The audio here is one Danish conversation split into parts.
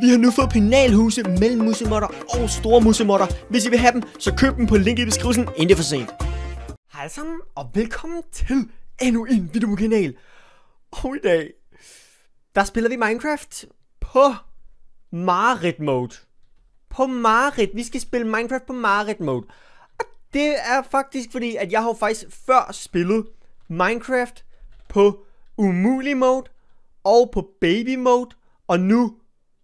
Vi har nu fået penalhuse mellem musemotter og store musemotter. Hvis I vil have dem, så køb dem på link i beskrivelsen, inden det er for sent. Hej sammen, og velkommen til endnu en video på kanal. Og i dag, der spiller vi Minecraft på Marit mode. På Marit. Vi skal spille Minecraft på Marit mode. Og det er faktisk fordi, at jeg har faktisk før spillet Minecraft på umulig mode og på baby mode. Og nu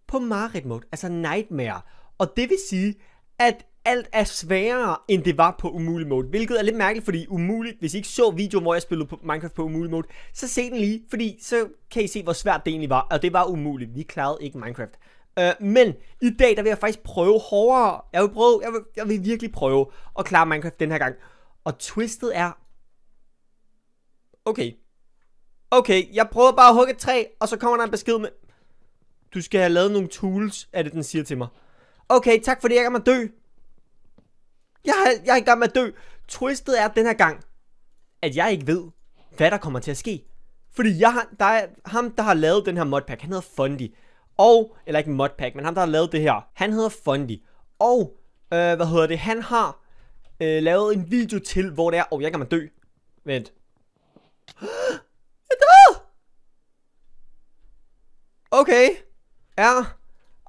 på Marit mode, altså nightmare. Og det vil sige, at alt er sværere, end det var på umulig mode. Hvilket er lidt mærkeligt, fordi umuligt, hvis I ikke så videoen, hvor jeg spillede på Minecraft på umulig mode, så se den lige, fordi så kan I se, hvor svært det egentlig var. Og det var umuligt. Vi klarede ikke Minecraft. Uh, men i dag, der vil jeg faktisk prøve hårdere. Jeg vil prøve, jeg vil, jeg vil virkelig prøve at klare Minecraft den her gang. Og twistet er... Okay. Okay, jeg prøver bare at hugge et træ, og så kommer der en besked med... Du skal have lavet nogle tools, er det den siger til mig. Okay, tak for det, jeg er i gang med at dø. Jeg er, jeg er i gang med at dø. Twistet er den her gang, at jeg ikke ved, hvad der kommer til at ske. Fordi jeg har, der er, ham, der har lavet den her modpack, han hedder Fundy. Og, eller ikke modpack, men ham, der har lavet det her, han hedder Fundy. Og, øh, hvad hedder det, han har øh, lavet en video til, hvor det er, åh, oh, jeg kan man dø. Vent. Jeg døde! Okay er...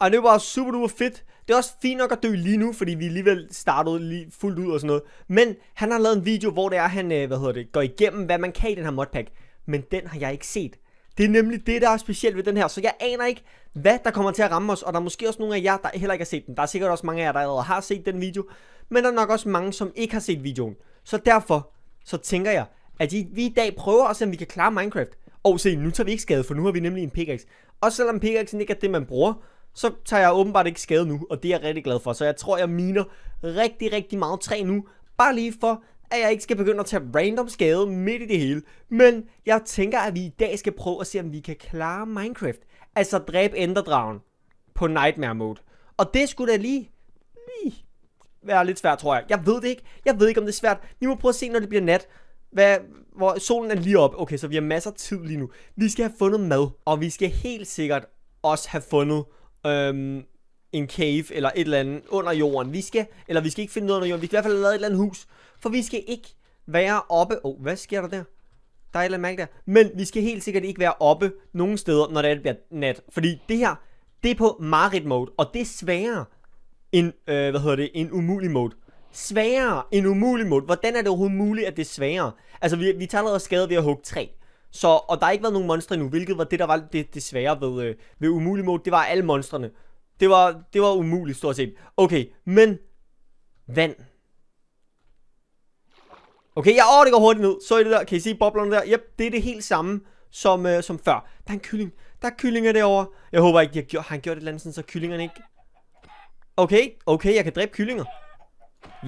Og det var super duper fedt. Det er også fint nok at dø lige nu, fordi vi alligevel startede lige fuldt ud og sådan noget. Men han har lavet en video, hvor det er, han øh, hvad hedder det, går igennem, hvad man kan i den her modpack. Men den har jeg ikke set. Det er nemlig det, der er specielt ved den her, så jeg aner ikke, hvad der kommer til at ramme os, og der er måske også nogle af jer, der heller ikke har set den. Der er sikkert også mange af jer, der allerede har set den video, men der er nok også mange, som ikke har set videoen. Så derfor, så tænker jeg, at vi i dag prøver at se, om vi kan klare Minecraft. Og se, nu tager vi ikke skade, for nu har vi nemlig en pickaxe. Og selvom pickaxen ikke er det, man bruger, så tager jeg åbenbart ikke skade nu, og det er jeg rigtig glad for. Så jeg tror, jeg miner rigtig, rigtig meget træ nu, bare lige for, at jeg ikke skal begynde at tage random skade midt i det hele. Men jeg tænker, at vi i dag skal prøve at se, om vi kan klare Minecraft. Altså dræbe enderdragen på Nightmare Mode. Og det skulle da lige, lige være lidt svært, tror jeg. Jeg ved det ikke. Jeg ved ikke, om det er svært. Vi må prøve at se, når det bliver nat. Hvad, hvor solen er lige op. Okay, så vi har masser af tid lige nu. Vi skal have fundet mad, og vi skal helt sikkert også have fundet øhm, en cave eller et eller andet under jorden. Vi skal, eller vi skal ikke finde noget under jorden. Vi skal i hvert fald have lavet et eller andet hus, for vi skal ikke være oppe. Åh, oh, hvad sker der der? Der er et eller andet der. Men vi skal helt sikkert ikke være oppe nogen steder, når det bliver nat. Fordi det her, det er på Marit mode, og det er sværere end, øh, hvad hedder det, en umulig mode sværere end umulig mode. Hvordan er det overhovedet muligt, at det er sværere? Altså, vi, vi tager allerede skade ved at hugge tre. Så, og der har ikke været nogen monstre endnu, hvilket var det, der var det, det svære ved, øh, ved umulig mod. Det var alle monstrene. Det var, det var umuligt, stort set. Okay, men... Vand. Okay, ja, åh, det går hurtigt ned. Så I det der? Kan I se boblerne der? Yep, det er det helt samme som, øh, som før. Der er en kylling. Der er kyllinger derovre. Jeg håber ikke, de har gjort, har han gjort et eller andet, sådan, så kyllingerne ikke... Okay, okay, jeg kan dræbe kyllinger.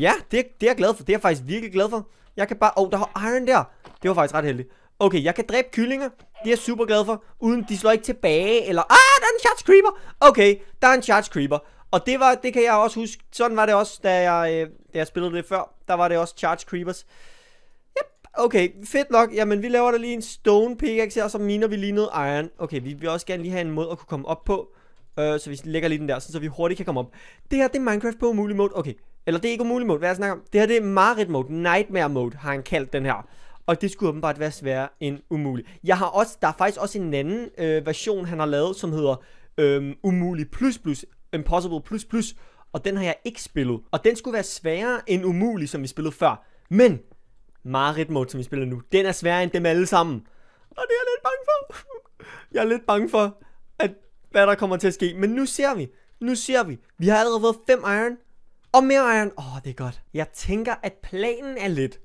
Ja, det, det er jeg glad for. Det er jeg faktisk virkelig glad for. Jeg kan bare... Åh, oh, der har iron der. Det var faktisk ret heldigt. Okay, jeg kan dræbe kyllinger. Det er jeg super glad for. Uden de slår ikke tilbage, eller... Ah, der er en charge creeper! Okay, der er en charge creeper. Og det var, det kan jeg også huske. Sådan var det også, da jeg, øh, da jeg spillede det før. Der var det også charge creepers. Yep, okay, fedt nok. Jamen, vi laver da lige en stone pickaxe her, og så miner vi lige noget iron. Okay, vi vil også gerne lige have en måde at kunne komme op på. Øh, så vi lægger lige den der, så vi hurtigt kan komme op. Det her, det er Minecraft på umulig mode. Okay, eller det er ikke umuligt mode, hvad jeg snakker om. Det her det er Marit mode, nightmare mode har han kaldt den her. Og det skulle åbenbart være sværere end umuligt. Jeg har også, der er faktisk også en anden øh, version, han har lavet, som hedder øh, umulig plus plus, impossible plus plus. Og den har jeg ikke spillet. Og den skulle være sværere end umulig, som vi spillede før. Men Marit mode, som vi spiller nu, den er sværere end dem alle sammen. Og det er jeg lidt bange for. Jeg er lidt bange for, at hvad der kommer til at ske. Men nu ser vi. Nu ser vi. Vi har allerede fået 5 iron. Og med iron. Åh, oh, det er godt. Jeg tænker, at planen er lidt,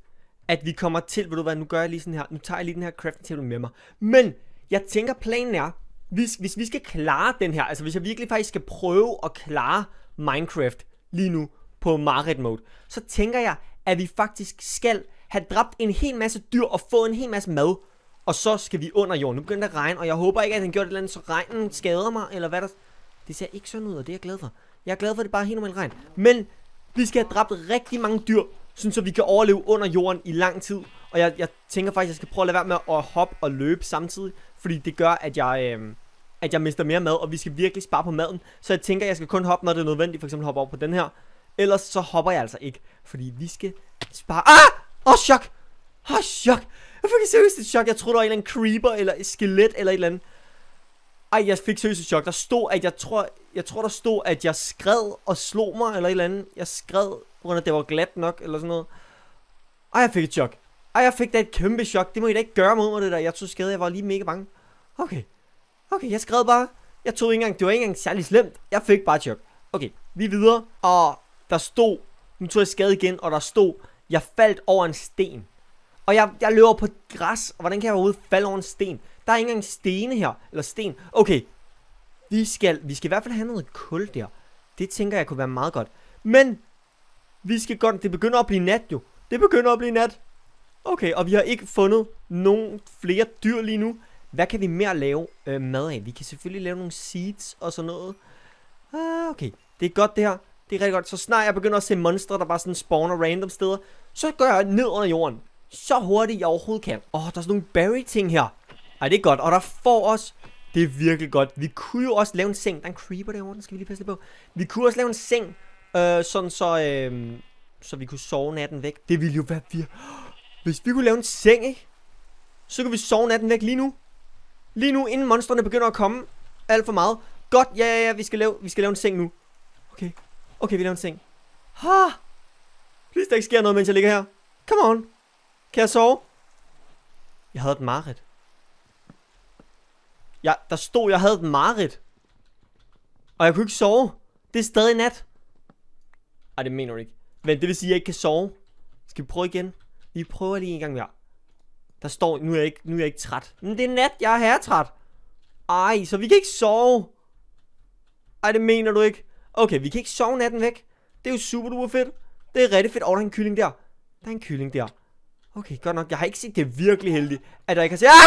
at vi kommer til... Ved du hvad, nu gør jeg lige sådan her. Nu tager jeg lige den her crafting table med mig. Men jeg tænker, planen er, hvis, hvis vi skal klare den her... Altså, hvis jeg virkelig faktisk skal prøve at klare Minecraft lige nu på Marit mode, så tænker jeg, at vi faktisk skal have dræbt en hel masse dyr og fået en hel masse mad. Og så skal vi under jorden. Nu begynder det at regne, og jeg håber ikke, at den gjorde det eller andet, så regnen skader mig, eller hvad der... Det ser ikke sådan ud, og det er jeg glad for. Jeg er glad for, at det bare er helt normal regn. Men vi skal have dræbt rigtig mange dyr, sådan så vi kan overleve under jorden i lang tid. Og jeg, jeg tænker faktisk, at jeg skal prøve at lade være med at hoppe og løbe samtidig. Fordi det gør, at jeg, øh, at jeg mister mere mad, og vi skal virkelig spare på maden. Så jeg tænker, at jeg skal kun hoppe, når det er nødvendigt. For eksempel hoppe over på den her. Ellers så hopper jeg altså ikke. Fordi vi skal spare... Ah! Åh, oh, chok! Åh, oh, chok! Jeg fik seriøst et chok. Jeg troede, der var en eller anden creeper, eller et skelet, eller et eller andet. Ej, jeg fik seriøst et chok. Der stod, at jeg tror, jeg tror, der stod, at jeg skred og slog mig, eller et eller andet. Jeg skred, på grund af, at det var glat nok, eller sådan noget. Ej, jeg fik et chok. Ej, jeg fik da et kæmpe chok. Det må I da ikke gøre mod mig, det der. Jeg tog skade, jeg var lige mega bange. Okay. Okay, jeg skred bare. Jeg tog ikke engang, det var ikke engang særlig slemt. Jeg fik bare et chok. Okay, vi videre. Og der stod, nu tog jeg skade igen, og der stod, jeg faldt over en sten. Og jeg, jeg løber på græs, og hvordan kan jeg overhovedet falde over en sten? Der er ikke engang stene her. Eller sten. Okay. Vi skal, vi skal i hvert fald have noget kul der. Det tænker jeg kunne være meget godt. Men. Vi skal godt. Det begynder at blive nat jo. Det begynder at blive nat. Okay, og vi har ikke fundet nogen flere dyr lige nu. Hvad kan vi mere lave øh, mad af? Vi kan selvfølgelig lave nogle seeds og sådan noget. Ah, okay. Det er godt det her. Det er rigtig godt. Så snart jeg begynder at se monstre, der bare sådan spawner random steder, så går jeg ned under jorden. Så hurtigt jeg overhovedet kan. Åh, oh, der er sådan nogle berry ting her. Ej, det er godt. Og der får os... Det er virkelig godt. Vi kunne jo også lave en seng. Der er en creeper derovre, den skal vi lige passe lidt på. Vi kunne også lave en seng, øh, sådan så, øh, så vi kunne sove natten væk. Det ville jo være virkelig... Hvis vi kunne lave en seng, ikke? Så kan vi sove natten væk lige nu. Lige nu, inden monstrene begynder at komme alt for meget. Godt, ja, ja, ja, vi skal lave, vi skal lave en seng nu. Okay, okay, vi laver en seng. Ha! please, der ikke sker noget, mens jeg ligger her. Come on. Kan jeg sove? Jeg havde et mareridt. Jeg, der stod, jeg havde den mareridt. Og jeg kunne ikke sove. Det er stadig nat. Ej, det mener du ikke. Men det vil sige, at jeg ikke kan sove. Skal vi prøve igen? Vi prøver lige en gang mere. Der står, nu er jeg ikke, nu er jeg ikke træt. Men det er nat, jeg er herretræt. Ej, så vi kan ikke sove. Ej, det mener du ikke. Okay, vi kan ikke sove natten væk. Det er jo super duper fedt. Det er rigtig fedt. Og oh, der er en kylling der. Der er en kylling der. Okay, godt nok. Jeg har ikke set det virkelig heldigt, at jeg kan se... Nej,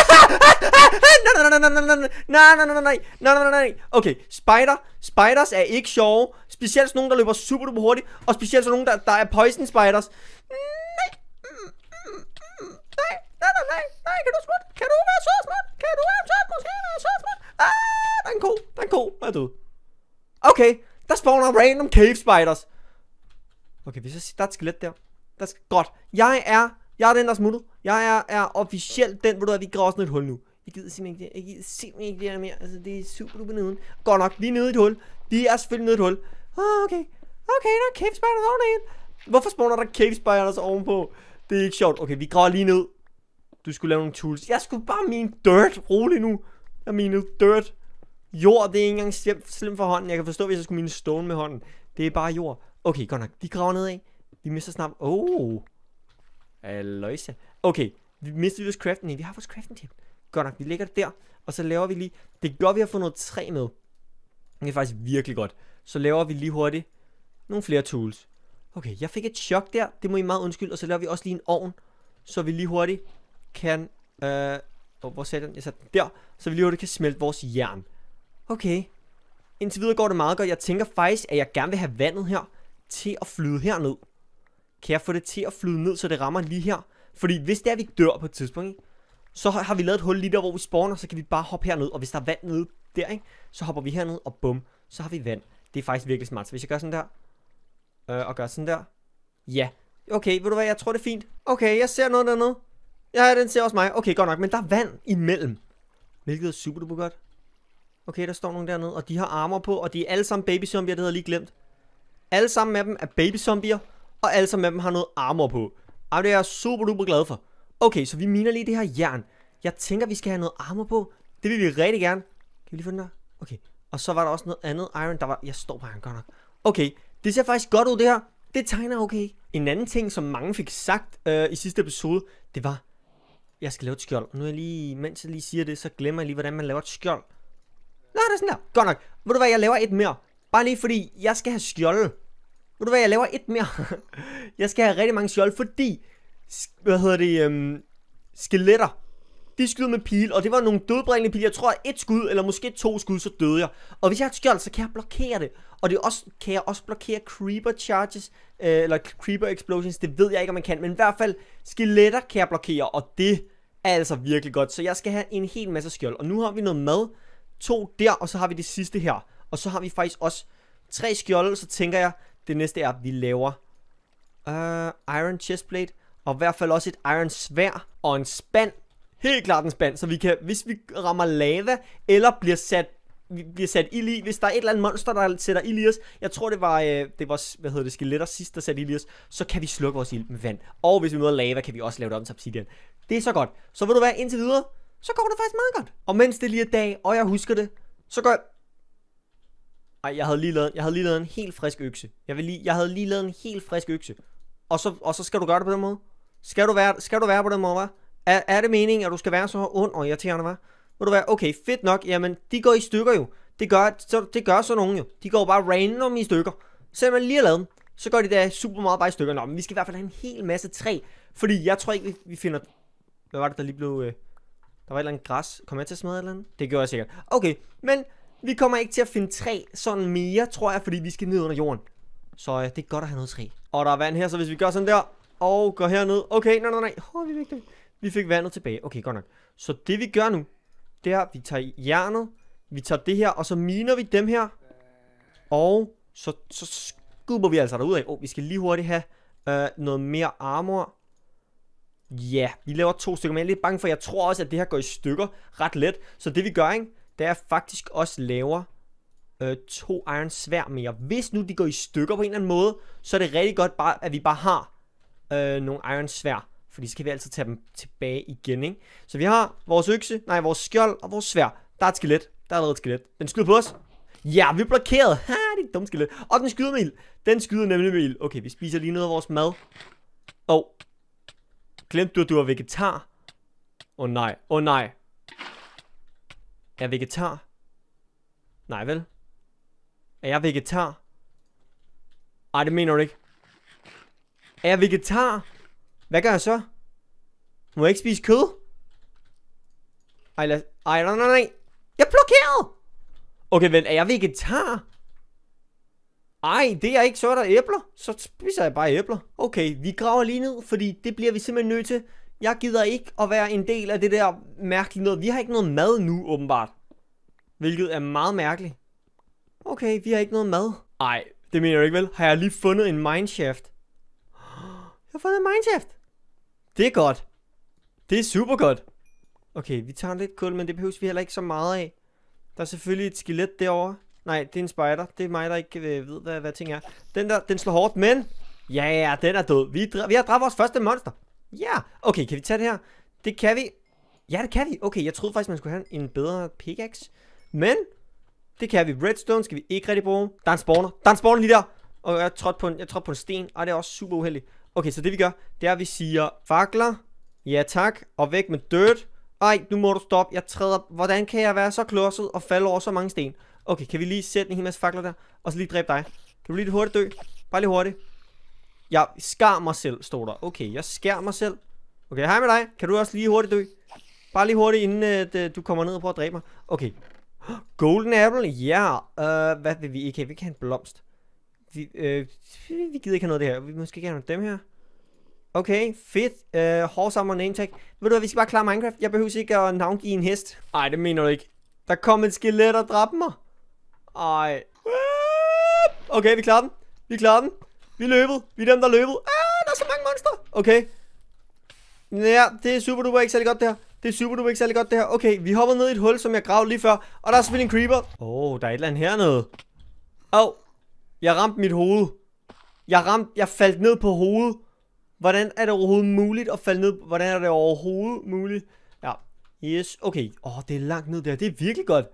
nej, nej, nej, nej, nej, nej, nej, nej, nej, Okay, spider. Spiders er ikke sjove. Specielt sådan nogen, der løber super duper hurtigt. Og specielt sådan nogen, der, der er poison spiders. Nej, nej, nej, nej, nej, kan du Kan du være så Kan du være så så Ah, er er du? Okay, der spawner random cave spiders. Okay, hvis jeg siger, der er et skelet der. Der er, godt. Jeg er jeg er den, der er smuttet. Jeg er, er officielt den, hvor du er, vi graver sådan et hul nu. Jeg gider simpelthen ikke det. Jeg gider simpelthen ikke det her mere. Altså, det er super duper neden. Godt nok, vi er nede i et hul. Vi er selvfølgelig nede i et hul. Ah, okay. Okay, der er cave spiders oveni. Hvorfor spawner der cave spiders ovenpå? Det er ikke sjovt. Okay, vi graver lige ned. Du skulle lave nogle tools. Jeg skulle bare min dirt. Rolig nu. Jeg mener dirt. Jord, det er ikke engang slemt for hånden. Jeg kan forstå, hvis jeg skulle mine stone med hånden. Det er bare jord. Okay, godt nok. De graver nedad. Vi mister snart... Oh. Aløjse. Okay, vi mistede vores crafting. Vi har vores crafting tip. Godt nok, vi lægger det der. Og så laver vi lige... Det gør, vi har fået noget træ med. Det er faktisk virkelig godt. Så laver vi lige hurtigt nogle flere tools. Okay, jeg fik et chok der. Det må I meget undskylde. Og så laver vi også lige en ovn. Så vi lige hurtigt kan... Øh, oh, hvor satte jeg den? Jeg satte den der. Så vi lige hurtigt kan smelte vores jern. Okay. Indtil videre går det meget godt. Jeg tænker faktisk, at jeg gerne vil have vandet her til at flyde herned kan jeg få det til at flyde ned, så det rammer lige her? Fordi hvis det er, at vi dør på et tidspunkt, ikke? så har vi lavet et hul lige der, hvor vi spawner, så kan vi bare hoppe herned, og hvis der er vand nede der, ikke? så hopper vi herned, og bum, så har vi vand. Det er faktisk virkelig smart. Så hvis jeg gør sådan der, øh, og gør sådan der, ja. Okay, ved du hvad, jeg tror det er fint. Okay, jeg ser noget dernede. Ja, den ser også mig. Okay, godt nok, men der er vand imellem. Hvilket er super duper godt. Okay, der står nogen dernede, og de har armer på, og de er alle sammen baby zombier, det havde jeg lige glemt. Alle sammen med dem er baby zombier og alle sammen med dem har noget armor på. Og det er jeg super duper glad for. Okay, så vi miner lige det her jern. Jeg tænker, vi skal have noget armor på. Det vil vi rigtig gerne. Kan vi lige få den der? Okay. Og så var der også noget andet iron, der var... Jeg står på iron godt nok. Okay, det ser faktisk godt ud det her. Det tegner okay. En anden ting, som mange fik sagt øh, i sidste episode, det var, jeg skal lave et skjold. Nu er jeg lige, mens jeg lige siger det, så glemmer jeg lige, hvordan man laver et skjold. Nå, det er sådan der. Godt nok. Ved du hvad, jeg laver et mere. Bare lige fordi, jeg skal have skjold. Ved du hvad, jeg laver et mere. jeg skal have rigtig mange skjold, fordi... Hvad hedder det? Øhm, skeletter. De skyder med pil, og det var nogle dødbringende pil. Jeg tror, at et skud, eller måske to skud, så døde jeg. Og hvis jeg har et skjold, så kan jeg blokere det. Og det er også, kan jeg også blokere creeper charges, øh, eller creeper explosions. Det ved jeg ikke, om man kan. Men i hvert fald, skeletter kan jeg blokere, og det er altså virkelig godt. Så jeg skal have en hel masse skjold. Og nu har vi noget mad. To der, og så har vi det sidste her. Og så har vi faktisk også tre skjolde, så tænker jeg, det næste er, at vi laver uh, Iron Chestplate, og i hvert fald også et Iron Svær og en spand. Helt klart en spand, så vi kan, hvis vi rammer lava, eller bliver sat vi bliver sat ild i, hvis der er et eller andet monster, der sætter ild i os, jeg tror det var, øh, det var hvad hedder det, skeletter sidst, der satte ild i os, så kan vi slukke vores ild med vand. Og hvis vi møder lava, kan vi også lave det om til obsidian. Det er så godt. Så vil du være indtil videre, så går det faktisk meget godt. Og mens det lige er dag, og jeg husker det, så går jeg ej, jeg havde lige lavet, jeg havde lige lavet en helt frisk økse. Jeg, vil lige, jeg havde lige lavet en helt frisk økse. Og så, og så skal du gøre det på den måde. Skal du være, skal du være på den måde, hva'? Er, er det meningen, at du skal være så ond og irriterende, hva'? Må du være, okay, fedt nok, jamen, de går i stykker jo. Det gør, så, det gør sådan nogen jo. De går bare random i stykker. Selvom man lige har lavet dem, så går de der super meget bare i stykker. Nå, men vi skal i hvert fald have en hel masse træ. Fordi jeg tror ikke, vi, vi finder... Hvad var det, der lige blev... Øh, der var et eller andet græs. Kom jeg til at smadre et eller andet? Det gjorde jeg sikkert. Okay, men vi kommer ikke til at finde træ sådan mere, tror jeg, fordi vi skal ned under jorden. Så øh, det er godt at have noget træ. Og der er vand her, så hvis vi gør sådan der, og går herned. Okay, nej, nej, nej. Oh, vi, fik det. vi fik vandet tilbage. Okay, godt nok. Så det vi gør nu, det er, vi tager jernet, vi tager det her, og så miner vi dem her. Og så, så skubber vi altså derud af. Åh, oh, vi skal lige hurtigt have øh, noget mere armor. Ja, yeah, vi laver to stykker, men jeg er lidt bange for, jeg tror også, at det her går i stykker ret let. Så det vi gør, ikke? da jeg faktisk også laver øh, to iron svær mere. Hvis nu de går i stykker på en eller anden måde, så er det rigtig godt, bare, at vi bare har øh, nogle iron svær. Fordi så kan vi altid tage dem tilbage igen, ikke? Så vi har vores økse, nej, vores skjold og vores svær. Der er et skelet. Der er allerede et skelet. Den skyder på os. Ja, vi er blokeret. Ha, det er et dumt skelet. Og den skyder med ild. Den skyder nemlig med ild. Okay, vi spiser lige noget af vores mad. Og oh. glemte du, at du var vegetar? Åh oh, nej, åh oh, nej, er jeg vegetar? Nej vel? Er jeg vegetar? Ej, det mener du ikke. Er jeg vegetar? Hvad gør jeg så? Må jeg ikke spise kød? Ej, lad... Ej, nej, nej, nej. Jeg er blokeret! Okay, vent, er jeg vegetar? Ej, det er ikke så, er der æbler. Så spiser jeg bare æbler. Okay, vi graver lige ned, fordi det bliver vi simpelthen nødt til. Jeg gider ikke at være en del af det der mærkelige noget. Vi har ikke noget mad nu, åbenbart. Hvilket er meget mærkeligt. Okay, vi har ikke noget mad. Nej, det mener jeg ikke vel. Har jeg lige fundet en mineshaft? Jeg har fundet en mineshaft. Det er godt. Det er super godt. Okay, vi tager lidt kul, men det behøver vi heller ikke så meget af. Der er selvfølgelig et skelet derovre. Nej, det er en spider. Det er mig, der ikke øh, ved, hvad, hvad ting er. Den der, den slår hårdt, men... Ja, yeah, den er død. Vi, vi har dræbt vores første monster. Ja, okay, kan vi tage det her? Det kan vi. Ja, det kan vi. Okay, jeg troede faktisk, man skulle have en bedre pickaxe. Men, det kan vi. Redstone skal vi ikke rigtig bruge. Der er en spawner. Der er en spawner lige der. Og jeg trådte på en, jeg på en sten. Og det er også super uheldigt. Okay, så det vi gør, det er, at vi siger fakler. Ja tak. Og væk med dirt. Ej, nu må du stoppe. Jeg træder. Hvordan kan jeg være så klodset og falde over så mange sten? Okay, kan vi lige sætte en hel masse fakler der? Og så lige dræbe dig. Kan du lige lidt hurtigt dø? Bare lige hurtigt. Jeg skar mig selv, stod der. Okay, jeg skærer mig selv. Okay, hej med dig. Kan du også lige hurtigt dø? Bare lige hurtigt, inden at, øh, uh, du kommer ned og prøver at dræbe mig. Okay. Golden apple, ja. Yeah. Øh, uh, hvad vil vi ikke have? Vi kan have en blomst. Vi, uh, vi gider ikke have noget af det her. Vi måske gerne have dem her. Okay, fedt. Uh, Hårsammer name tag. Ved du hvad, vi skal bare klare Minecraft. Jeg behøver ikke at navngive en hest. Nej, det mener du ikke. Der kom et skelet og dræbte mig. Ej. Okay, vi klarer den. Vi klarer den. Vi er løbet. Vi er dem, der er løbet. Ah, der er så mange monster. Okay. Ja, det er super duper ikke særlig godt det her. Det er super duper ikke særlig godt det her. Okay, vi hopper ned i et hul, som jeg gravede lige før. Og der er selvfølgelig en creeper. Åh, oh, der er et eller andet hernede. Åh, Oh, jeg ramte mit hoved. Jeg ramte, jeg faldt ned på hovedet. Hvordan er det overhovedet muligt at falde ned? Hvordan er det overhovedet muligt? Ja, yes, okay. Åh, oh, det er langt ned der. Det er virkelig godt.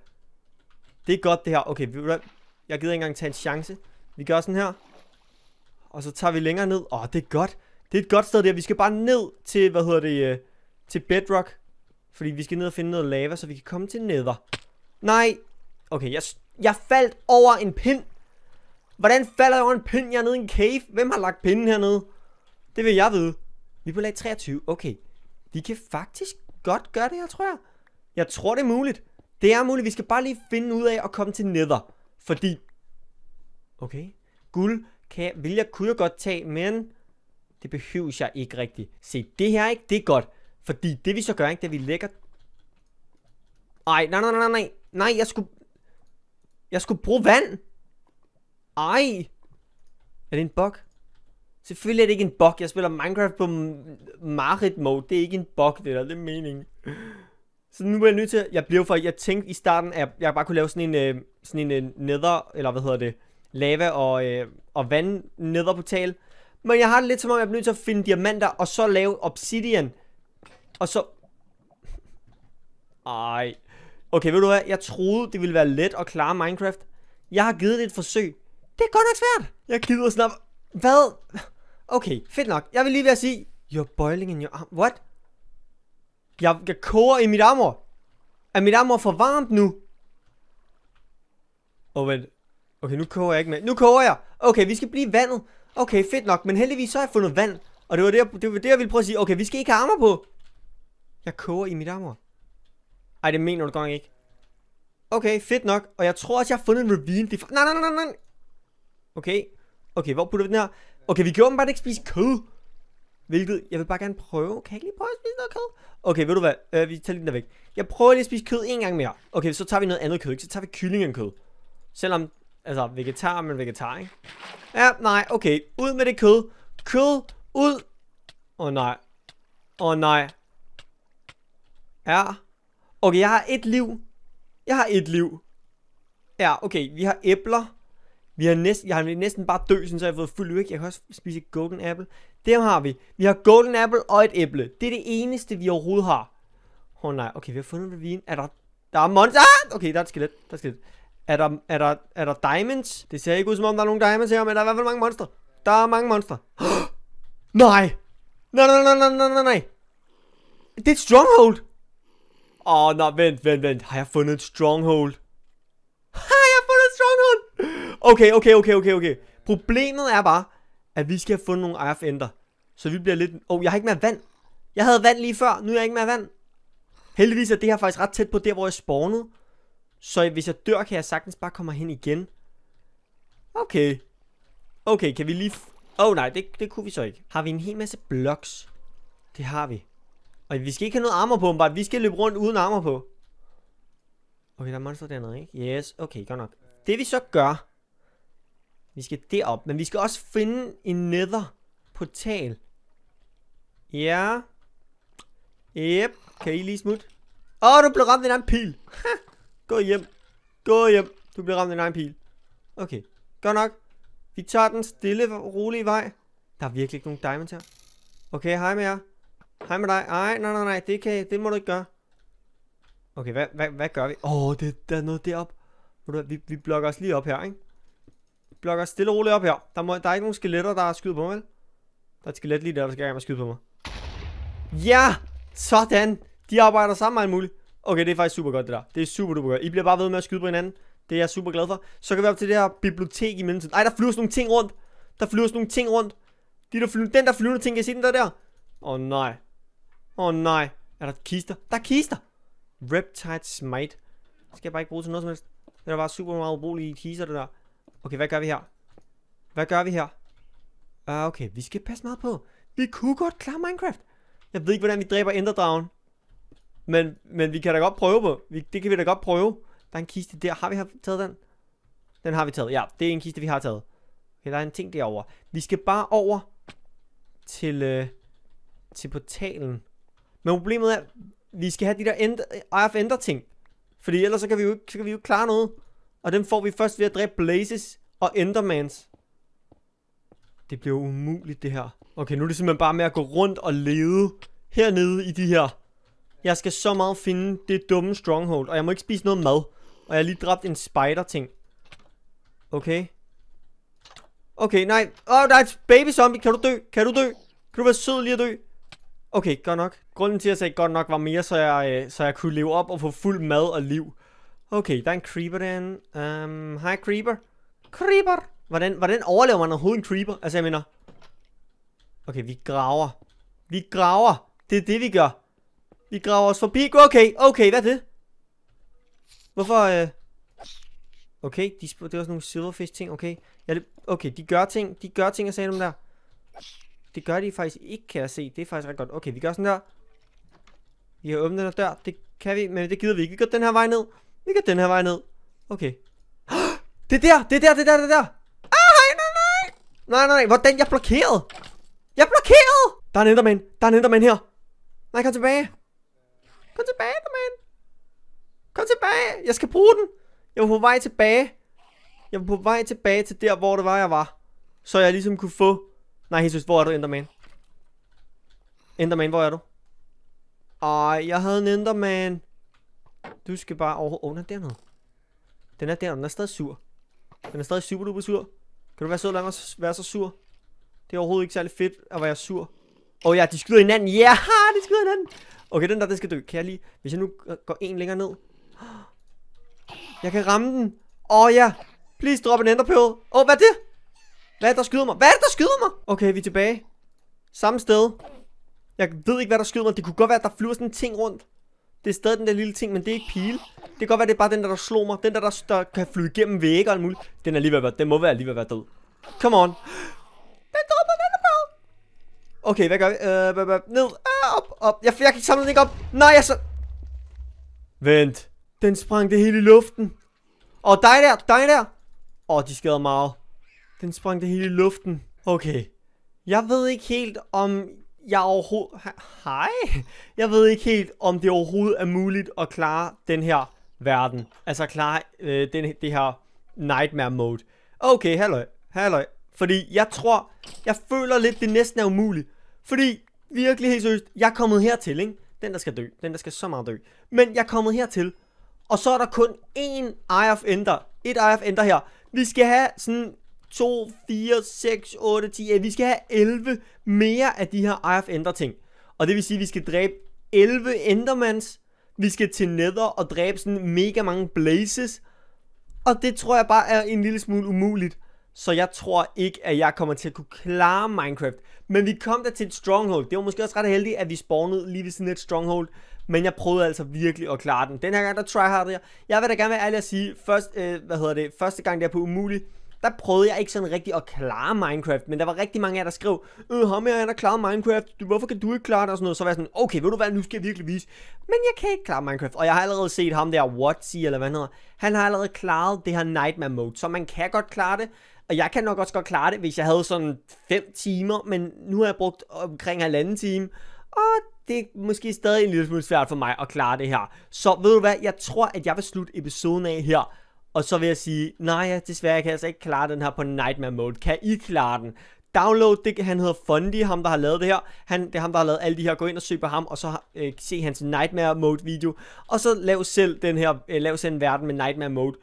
Det er godt det her. Okay, jeg gider ikke engang tage en chance. Vi gør sådan her. Og så tager vi længere ned. Åh, oh, det er godt. Det er et godt sted der. Vi skal bare ned til, hvad hedder det, øh, til bedrock. Fordi vi skal ned og finde noget lava, så vi kan komme til nether. Nej. Okay, jeg, jeg faldt over en pind. Hvordan falder jeg over en pind? Jeg er nede i en cave. Hvem har lagt pinden hernede? Det vil jeg vide. Vi er på lag 23. Okay. Vi kan faktisk godt gøre det her, tror jeg. Jeg tror, det er muligt. Det er muligt. Vi skal bare lige finde ud af at komme til nether. Fordi... Okay. Guld kan jeg, vil jeg, kunne jeg godt tage, men det behøver jeg ikke rigtigt. Se, det her ikke, det er godt. Fordi det vi så gør, ikke, det vi lægger... Ej, nej, nej, nej, nej. Nej, jeg skulle... Jeg skulle bruge vand. Ej. Er det en bug? Selvfølgelig er det ikke en bug. Jeg spiller Minecraft på Marit mode. Det er ikke en bug, det der. Det er meningen. Så nu er jeg nødt til... Jeg blev for... Jeg tænkte i starten, at jeg bare kunne lave sådan en... Øh, sådan en øh, nether... Eller hvad hedder det? lava og, øh, og vand på tal. Men jeg har det lidt som om, jeg bliver nødt til at finde diamanter, og så lave obsidian. Og så... Ej. Okay, ved du hvad? Jeg troede, det ville være let at klare Minecraft. Jeg har givet det et forsøg. Det er godt nok svært. Jeg gider snart... Hvad? Okay, fedt nok. Jeg vil lige være at sige... You're boiling in your arm. What? Jeg, jeg koger i mit armor. Er mit armor for varmt nu? Og oh, vent. Okay, nu koger jeg ikke mere. Nu koger jeg! Okay, vi skal blive vandet. Okay, fedt nok. Men heldigvis så har jeg fundet vand. Og det var det, det, var det jeg ville prøve at sige. Okay, vi skal ikke have armor på. Jeg koger i mit armor. Ej, det mener du godt ikke. Okay, fedt nok. Og jeg tror også, jeg har fundet en ravine. Det nej, nej, nej, nej. Okay. Okay, hvor putter vi den her? Okay, vi kan bare ikke spise kød. Hvilket, jeg vil bare gerne prøve. Kan jeg ikke lige prøve at spise noget kød? Okay, ved du hvad? Øh, vi tager lige den der væk. Jeg prøver lige at spise kød en gang mere. Okay, så tager vi noget andet kød, ikke? Så tager vi kød. Selvom Altså, vegetar, men vegetar, ikke? Ja, nej, okay. Ud med det kød. Kød, ud. Åh oh, nej. Åh oh, nej. Ja. Okay, jeg har et liv. Jeg har et liv. Ja, okay, vi har æbler. Vi har næsten, jeg har næsten bare dø, så jeg har fået fuld lykke. Jeg kan også spise golden apple. Det har vi. Vi har golden apple og et æble. Det er det eneste, vi overhovedet har. Åh oh, nej, okay, vi har fundet ravine. Er der... Der er monster. Ah! Okay, der er et skelet. Der er et skelet. Er der, er, der, er der diamonds? Det ser ikke ud som om, der er nogen diamonds her, men der er i hvert fald mange monstre. Der er mange monstre. nej! Nej, nej, nej, nej, nej, nej, nej. Det er et stronghold. Åh, oh, nej, vent, vent, vent. Har jeg fundet et stronghold? Har jeg fundet et stronghold? Okay, okay, okay, okay, okay. Problemet er bare, at vi skal have fundet nogle IF-ender. Så vi bliver lidt... Åh, oh, jeg har ikke mere vand. Jeg havde vand lige før, nu er jeg ikke mere vand. Heldigvis er det her faktisk ret tæt på der, hvor jeg spawnede. Så hvis jeg dør, kan jeg sagtens bare komme hen igen. Okay. Okay, kan vi lige... Åh oh, nej, det, det kunne vi så ikke. Har vi en hel masse blocks? Det har vi. Og vi skal ikke have noget armor på, bare vi skal løbe rundt uden armor på. Okay, der er monster dernede, ikke? Yes, okay, godt nok. Det vi så gør... Vi skal derop, men vi skal også finde en nether portal. Ja. Yep, kan I lige smutte? Åh, oh, du blev ramt af en pil. Gå hjem. Gå hjem. Du bliver ramt af en egen pil. Okay. Godt nok. Vi tager den stille og rolige vej. Der er virkelig ikke nogen diamonds her. Okay, hej med jer. Hej med dig. Ej, nej, nej, nej. Det, kan, det må du ikke gøre. Okay, hvad, hvad, hvad gør vi? Åh, oh, det, der er noget deroppe. Vi, vi blokker os lige op her, ikke? Vi blokker os stille og roligt op her. Der, må, der er ikke nogen skeletter, der er skyde på mig, vel? Der er et skelet lige der, der skal gerne skyde på mig. Ja! Sådan! De arbejder sammen med alt muligt. Okay, det er faktisk super godt det der. Det er super duper godt. I bliver bare ved med at skyde på hinanden. Det er jeg super glad for. Så kan vi op til det her bibliotek i mellemtiden. Ej, der flyver sådan nogle ting rundt. Der flyver sådan nogle ting rundt. De der flyver, den der flyvende ting, kan I se den der der? Åh oh, nej. Åh oh, nej. Er der kister? Der er kister! Reptile Smite. Det skal jeg bare ikke bruge til noget som helst. Det er bare super meget ubrugelige kister, det der. Okay, hvad gør vi her? Hvad gør vi her? Ah, uh, okay, vi skal passe meget på. Vi kunne godt klare Minecraft. Jeg ved ikke, hvordan vi dræber Enderdragen. Men, men vi kan da godt prøve på. Vi, det kan vi da godt prøve. Der er en kiste der. Har vi taget den? Den har vi taget. Ja, det er en kiste, vi har taget. Okay, der er en ting derovre. Vi skal bare over til, øh, til portalen. Men problemet er, vi skal have de der Eye of Ender ting. Fordi ellers så kan, vi jo, så kan vi jo klare noget. Og dem får vi først ved at dræbe Blazes og Endermans. Det bliver umuligt, det her. Okay, nu er det simpelthen bare med at gå rundt og lede hernede i de her jeg skal så meget finde det dumme stronghold, og jeg må ikke spise noget mad. Og jeg har lige dræbt en spider-ting. Okay. Okay, nej. Åh, oh, der er et baby zombie. Kan du dø? Kan du dø? Kan du være sød lige at dø? Okay, godt nok. Grunden til, at jeg sagde godt nok, var mere, så jeg, øh, så jeg kunne leve op og få fuld mad og liv. Okay, der er en creeper derinde. Um, hej creeper. Creeper! Hvordan, hvordan overlever man overhovedet en creeper? Altså, jeg mener... Okay, vi graver. Vi graver. Det er det, vi gør. Vi graver os forbi. Okay, okay, hvad er det? Hvorfor, øh... Okay, de, det er også nogle silverfish ting, okay. Jeg, okay, de gør ting, de gør ting, jeg sagde dem der. Det gør de faktisk ikke, kan jeg se. Det er faktisk ret godt. Okay, vi gør sådan der. Vi har åbnet den der. dør. Det kan vi, men det gider vi ikke. Vi går den her vej ned. Vi går den her vej ned. Okay. Det der, det der, det der, det der. Ah, nej, nej, nej. Nej, nej, nej. Hvordan? Jeg er blokeret. Jeg er blokeret. Der er en enderman. Der er en enderman her. Nej, kom tilbage. Kom tilbage, the man. Kom tilbage. Jeg skal bruge den. Jeg var på vej tilbage. Jeg var på vej tilbage til der, hvor det var, jeg var. Så jeg ligesom kunne få... Nej, Jesus, hvor er du, Enderman? Enderman, hvor er du? Ej, jeg havde en Enderman. Du skal bare over... Åh, oh, den er dernede. Den er dernede. Den er stadig sur. Den er stadig super duper sur. Kan du være så lang og være så sur? Det er overhovedet ikke særlig fedt at være sur. Åh oh, ja, de skyder hinanden. Ja, yeah, de skyder hinanden. Okay, den der, den skal dø. Kan jeg lige... Hvis jeg nu går en længere ned... Jeg kan ramme den. Åh oh, ja. Please drop en enderpearl. Åh, oh, hvad er det? Hvad er det, der skyder mig? Hvad er det, der skyder mig? Okay, vi er tilbage. Samme sted. Jeg ved ikke, hvad der skyder mig. Det kunne godt være, at der flyver sådan en ting rundt. Det er stadig den der lille ting, men det er ikke pile. Det kan godt være, det er bare den der, der slog mig. Den der, der, der kan flyve igennem vægge og alt muligt. Den, er lige ved, den må være lige ved at være død. Come on. Den dropper den Okay, hvad gør vi? Øh, ned. Uh op, op. Jeg, jeg kan ikke samle den ikke op. Nej, jeg så... Vent. Den sprang det hele i luften. Og dig der, dig der. Åh, de skader meget. Den sprang det hele i luften. Okay. Jeg ved ikke helt, om jeg overhovedet... Hej? Jeg ved ikke helt, om det overhovedet er muligt at klare den her verden. Altså klare øh, den, det her nightmare mode. Okay, halløj. Halløj. Fordi jeg tror, jeg føler lidt, det næsten er umuligt. Fordi virkelig helt seriøst, jeg er kommet hertil, ikke? Den der skal dø, den der skal så meget dø. Men jeg er kommet hertil, og så er der kun én Eye of Ender, et Eye of Ender her. Vi skal have sådan 2, 4, 6, 8, 10, ja, vi skal have 11 mere af de her Eye of Ender ting. Og det vil sige, at vi skal dræbe 11 Endermans, vi skal til Nether og dræbe sådan mega mange Blazes, og det tror jeg bare er en lille smule umuligt så jeg tror ikke, at jeg kommer til at kunne klare Minecraft. Men vi kom der til et stronghold. Det var måske også ret heldigt, at vi spawnede lige ved siden af et stronghold. Men jeg prøvede altså virkelig at klare den. Den her gang, der tryhardede jeg. Jeg vil da gerne være ærlig at sige, først, øh, hvad hedder det, første gang der på umulig, der prøvede jeg ikke sådan rigtig at klare Minecraft, men der var rigtig mange af jer, der skrev, Øh, ham her, han klaret Minecraft, hvorfor kan du ikke klare det og sådan noget, så var jeg sådan, okay, ved du hvad, nu skal jeg virkelig vise, men jeg kan ikke klare Minecraft, og jeg har allerede set ham der, Watsy, eller hvad han hedder, han har allerede klaret det her Nightmare Mode, så man kan godt klare det, og jeg kan nok også godt klare det, hvis jeg havde sådan 5 timer, men nu har jeg brugt omkring halvanden time, og det er måske stadig en lille smule svært for mig at klare det her. Så ved du hvad, jeg tror, at jeg vil slutte episoden af her. Og så vil jeg sige, nej, ja, desværre kan jeg altså ikke klare den her på Nightmare Mode. Kan I klare den? Download, det, han hedder Fundy, ham der har lavet det her. Han, det er ham, der har lavet alle de her. Gå ind og søg på ham, og så øh, se hans Nightmare Mode video. Og så lav selv den her, øh, lav selv en verden med Nightmare Mode.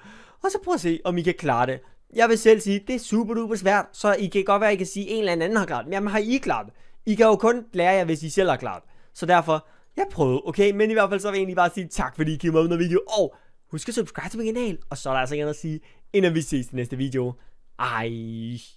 Og så prøv at se, om I kan klare det jeg vil selv sige, det er super duper svært, så I kan godt være, at I kan sige, at en eller anden har klaret det. Jamen har I klaret det? I kan jo kun lære jer, hvis I selv har klaret Så derfor, jeg prøvede, okay? Men i hvert fald så vil jeg egentlig bare sige tak, fordi I kiggede mig ud video. Og husk at subscribe til min kanal. Og så er der altså igen at sige, inden vi ses i næste video. Ej.